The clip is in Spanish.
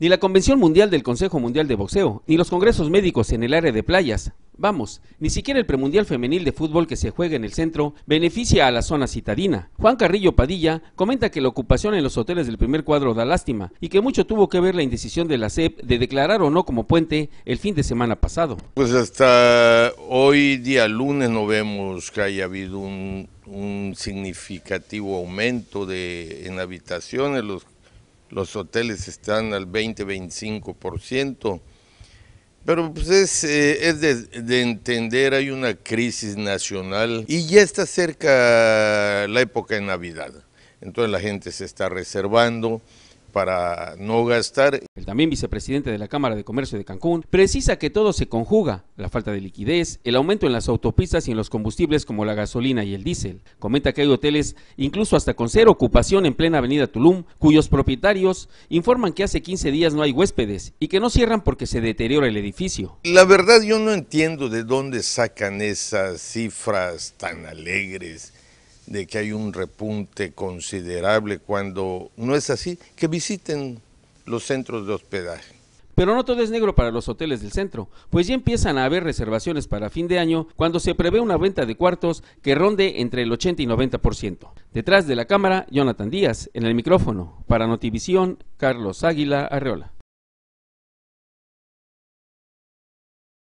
Ni la Convención Mundial del Consejo Mundial de Boxeo, ni los congresos médicos en el área de playas, vamos, ni siquiera el premundial femenil de fútbol que se juega en el centro beneficia a la zona citadina. Juan Carrillo Padilla comenta que la ocupación en los hoteles del primer cuadro da lástima y que mucho tuvo que ver la indecisión de la SEP de declarar o no como puente el fin de semana pasado. Pues hasta hoy día lunes no vemos que haya habido un, un significativo aumento de, en habitaciones, los los hoteles están al 20-25%, pero pues eh, es, de, de, entender, hay una crisis nacional y ya está cerca la época de Navidad, entonces la gente se está reservando, para no gastar. El también vicepresidente de la Cámara de Comercio de Cancún precisa que todo se conjuga, la falta de liquidez, el aumento en las autopistas y en los combustibles como la gasolina y el diésel. Comenta que hay hoteles incluso hasta con cero ocupación en plena avenida Tulum, cuyos propietarios informan que hace 15 días no hay huéspedes y que no cierran porque se deteriora el edificio. La verdad yo no entiendo de dónde sacan esas cifras tan alegres de que hay un repunte considerable cuando no es así, que visiten los centros de hospedaje. Pero no todo es negro para los hoteles del centro, pues ya empiezan a haber reservaciones para fin de año cuando se prevé una venta de cuartos que ronde entre el 80 y 90%. Detrás de la cámara, Jonathan Díaz, en el micrófono, para Notivisión, Carlos Águila Arreola.